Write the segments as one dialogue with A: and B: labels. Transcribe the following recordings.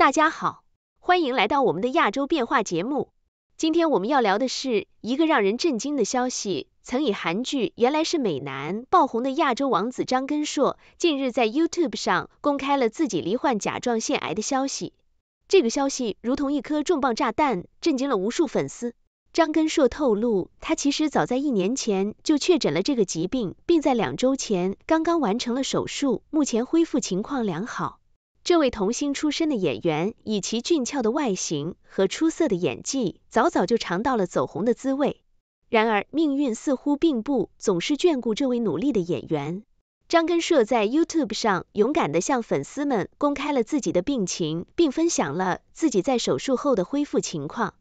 A: 大家好，欢迎来到我们的亚洲变化节目。今天我们要聊的是一个让人震惊的消息：曾以韩剧《原来是美男》爆红的亚洲王子张根硕，近日在 YouTube 上公开了自己罹患甲状腺癌的消息。这个消息如同一颗重磅炸弹，震惊了无数粉丝。张根硕透露，他其实早在一年前就确诊了这个疾病，并在两周前刚刚完成了手术，目前恢复情况良好。这位童星出身的演员，以其俊俏的外形和出色的演技，早早就尝到了走红的滋味。然而，命运似乎并不总是眷顾这位努力的演员。张根硕在 YouTube 上勇敢地向粉丝们公开了自己的病情，并分享了自己在手术后的恢复情况。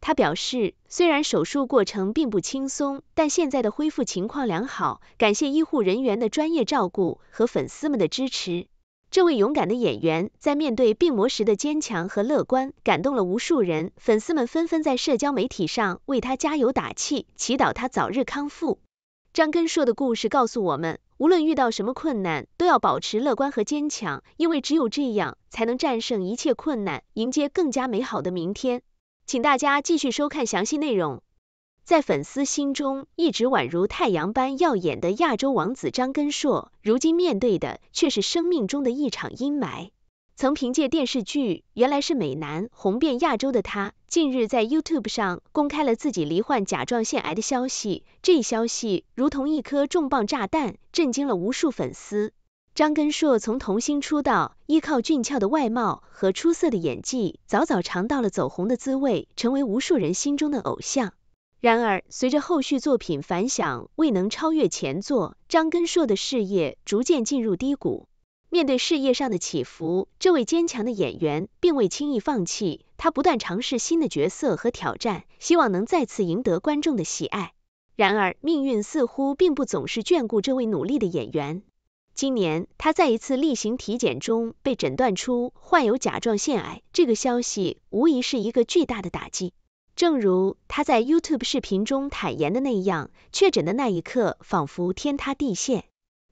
A: 他表示，虽然手术过程并不轻松，但现在的恢复情况良好，感谢医护人员的专业照顾和粉丝们的支持。这位勇敢的演员在面对病魔时的坚强和乐观，感动了无数人。粉丝们纷纷在社交媒体上为他加油打气，祈祷他早日康复。张根硕的故事告诉我们，无论遇到什么困难，都要保持乐观和坚强，因为只有这样，才能战胜一切困难，迎接更加美好的明天。请大家继续收看详细内容。在粉丝心中一直宛如太阳般耀眼的亚洲王子张根硕，如今面对的却是生命中的一场阴霾。曾凭借电视剧《原来是美男》红遍亚洲的他，近日在 YouTube 上公开了自己罹患甲状腺癌的消息。这一消息如同一颗重磅炸弹，震惊了无数粉丝。张根硕从童星出道，依靠俊俏的外貌和出色的演技，早早尝到了走红的滋味，成为无数人心中的偶像。然而，随着后续作品反响未能超越前作，张根硕的事业逐渐进入低谷。面对事业上的起伏，这位坚强的演员并未轻易放弃，他不断尝试新的角色和挑战，希望能再次赢得观众的喜爱。然而，命运似乎并不总是眷顾这位努力的演员。今年，他在一次例行体检中被诊断出患有甲状腺癌，这个消息无疑是一个巨大的打击。正如他在 YouTube 视频中坦言的那样，确诊的那一刻仿佛天塌地陷。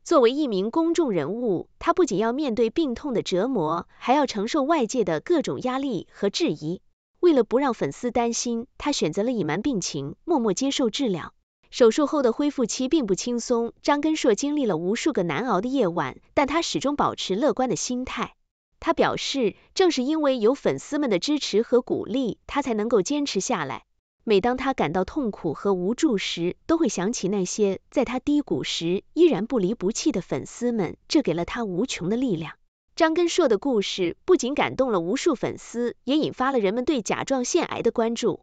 A: 作为一名公众人物，他不仅要面对病痛的折磨，还要承受外界的各种压力和质疑。为了不让粉丝担心，他选择了隐瞒病情，默默接受治疗。手术后的恢复期并不轻松，张根硕经历了无数个难熬的夜晚，但他始终保持乐观的心态。他表示，正是因为有粉丝们的支持和鼓励，他才能够坚持下来。每当他感到痛苦和无助时，都会想起那些在他低谷时依然不离不弃的粉丝们，这给了他无穷的力量。张根硕的故事不仅感动了无数粉丝，也引发了人们对甲状腺癌的关注。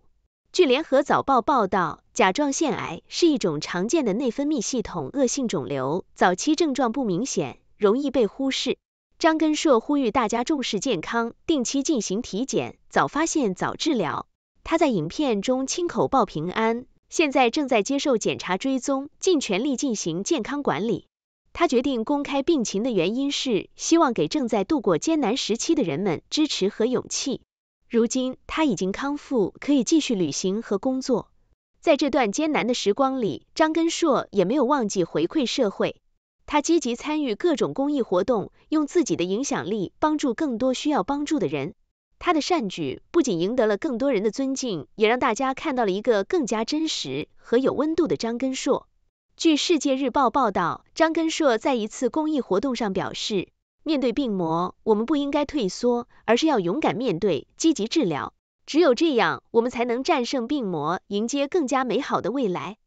A: 据《联合早报》报道，甲状腺癌是一种常见的内分泌系统恶性肿瘤，早期症状不明显，容易被忽视。张根硕呼吁大家重视健康，定期进行体检，早发现早治疗。他在影片中亲口报平安，现在正在接受检查追踪，尽全力进行健康管理。他决定公开病情的原因是希望给正在度过艰难时期的人们支持和勇气。如今他已经康复，可以继续旅行和工作。在这段艰难的时光里，张根硕也没有忘记回馈社会。他积极参与各种公益活动，用自己的影响力帮助更多需要帮助的人。他的善举不仅赢得了更多人的尊敬，也让大家看到了一个更加真实和有温度的张根硕。据《世界日报》报道，张根硕在一次公益活动上表示：“面对病魔，我们不应该退缩，而是要勇敢面对，积极治疗。只有这样，我们才能战胜病魔，迎接更加美好的未来。”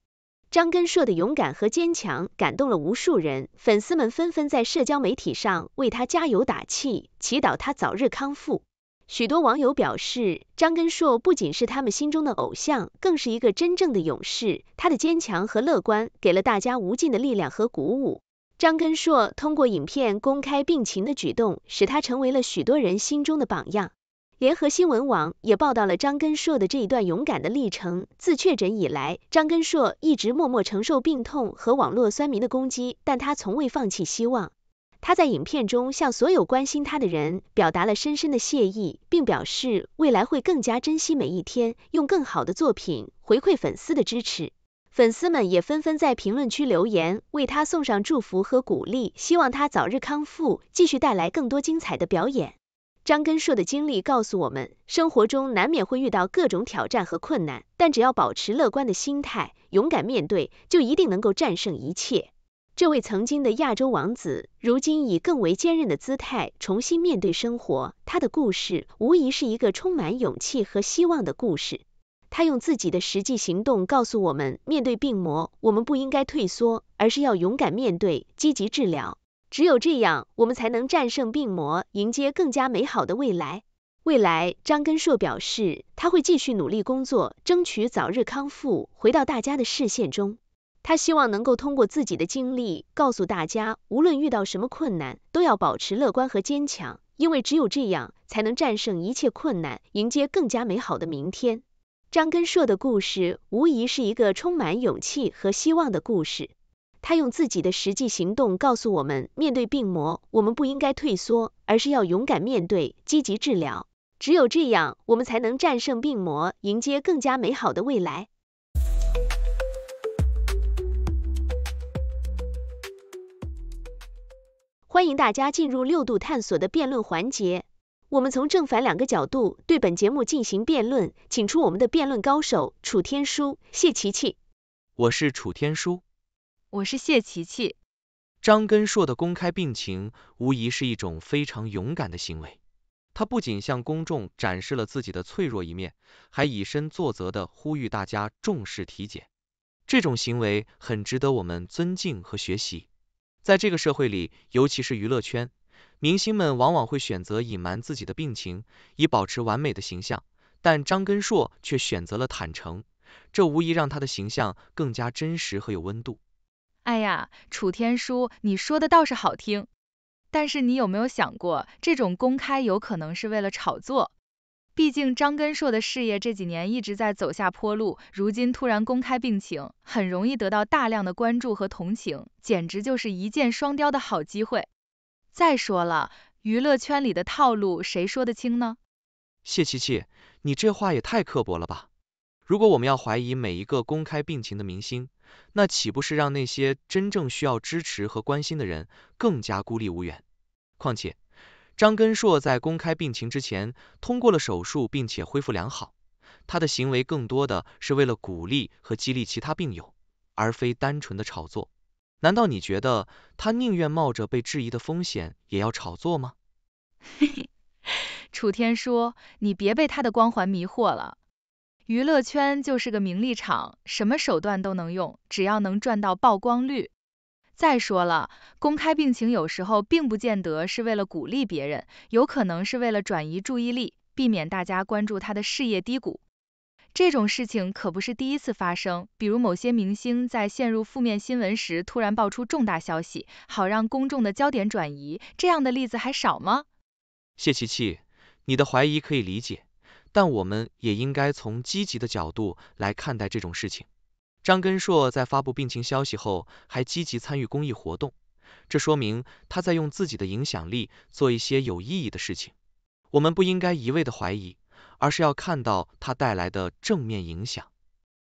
A: 张根硕的勇敢和坚强感动了无数人，粉丝们纷纷在社交媒体上为他加油打气，祈祷他早日康复。许多网友表示，张根硕不仅是他们心中的偶像，更是一个真正的勇士。他的坚强和乐观给了大家无尽的力量和鼓舞。张根硕通过影片公开病情的举动，使他成为了许多人心中的榜样。联合新闻网也报道了张根硕的这一段勇敢的历程。自确诊以来，张根硕一直默默承受病痛和网络酸民的攻击，但他从未放弃希望。他在影片中向所有关心他的人表达了深深的谢意，并表示未来会更加珍惜每一天，用更好的作品回馈粉丝的支持。粉丝们也纷纷在评论区留言，为他送上祝福和鼓励，希望他早日康复，继续带来更多精彩的表演。张根硕的经历告诉我们，生活中难免会遇到各种挑战和困难，但只要保持乐观的心态，勇敢面对，就一定能够战胜一切。这位曾经的亚洲王子，如今以更为坚韧的姿态重新面对生活，他的故事无疑是一个充满勇气和希望的故事。他用自己的实际行动告诉我们，面对病魔，我们不应该退缩，而是要勇敢面对，积极治疗。只有这样，我们才能战胜病魔，迎接更加美好的未来。未来，张根硕表示，他会继续努力工作，争取早日康复，回到大家的视线中。他希望能够通过自己的经历，告诉大家，无论遇到什么困难，都要保持乐观和坚强，因为只有这样，才能战胜一切困难，迎接更加美好的明天。张根硕的故事，无疑是一个充满勇气和希望的故事。他用自己的实际行动告诉我们，面对病魔，我们不应该退缩，而是要勇敢面对，积极治疗。只有这样，我们才能战胜病魔，迎接更加美好的未来。欢迎大家进入六度探索的辩论环节，我们从正反两个角度对本节目进行辩论，请出我们的辩论高手楚天舒、谢
B: 琪琪。我是楚天舒。我是谢琪琪。张根硕的公开病情无疑是一种非常勇敢的行为。他不仅向公众展示了自己的脆弱一面，还以身作则的呼吁大家重视体检。这种行为很值得我们尊敬和学习。在这个社会里，尤其是娱乐圈，明星们往往会选择隐瞒自己的病情，以保持完美的形象。但张根硕却选择了坦诚，这无疑让他的形象更加真实和有温度。
C: 哎呀，楚天舒，你说的倒是好听，但是你有没有想过，这种公开有可能是为了炒作？毕竟张根硕的事业这几年一直在走下坡路，如今突然公开病情，很容易得到大量的关注和同情，简直就是一箭双雕的好机会。再说了，娱乐圈里的套路，谁说得清呢？
B: 谢琪琪，你这话也太刻薄了吧！如果我们要怀疑每一个公开病情的明星，那岂不是让那些真正需要支持和关心的人更加孤立无援？况且，张根硕在公开病情之前通过了手术，并且恢复良好，他的行为更多的是为了鼓励和激励其他病友，而非单纯的炒作。难道你觉得他宁愿冒着被质疑的风险也要炒作吗？嘿
C: 嘿，楚天说，你别被他的光环迷惑了。娱乐圈就是个名利场，什么手段都能用，只要能赚到曝光率。再说了，公开病情有时候并不见得是为了鼓励别人，有可能是为了转移注意力，避免大家关注他的事业低谷。这种事情可不是第一次发生，比如某些明星在陷入负面新闻时，突然爆出重大消息，好让公众的焦点转移，这样的例子还少吗？
B: 谢琪琪，你的怀疑可以理解。但我们也应该从积极的角度来看待这种事情。张根硕在发布病情消息后，还积极参与公益活动，这说明他在用自己的影响力做一些有意义的事情。我们不应该一味的怀疑，而是要看到他带来的正面影响。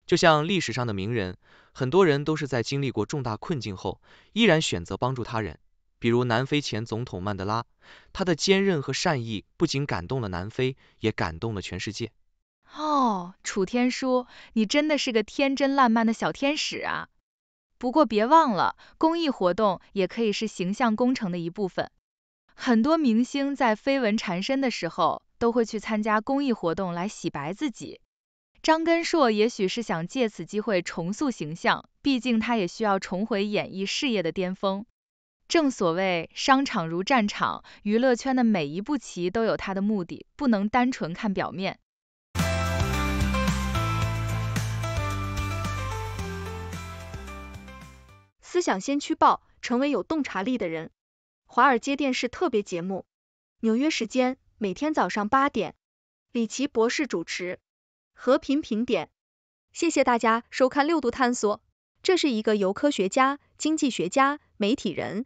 B: 就像历史上的名人，很多人都是在经历过重大困境后，依然选择帮助他人。比如南非前总统曼德拉，他的坚韧和善意不仅感动了南非，也感动了全世界。
C: 哦，楚天舒，你真的是个天真烂漫的小天使啊！不过别忘了，公益活动也可以是形象工程的一部分。很多明星在绯闻缠身的时候，都会去参加公益活动来洗白自己。张根硕也许是想借此机会重塑形象，毕竟他也需要重回演艺事业的巅峰。正所谓商场如战场，娱乐圈的每一步棋都有它的目的，不能单纯看表面。思想先驱报，成为有洞察力的
A: 人。华尔街电视特别节目，纽约时间每天早上八点，李奇博士主持。和平评点，谢谢大家收看六度探索。这是一个由科学家、经济学家、媒体人。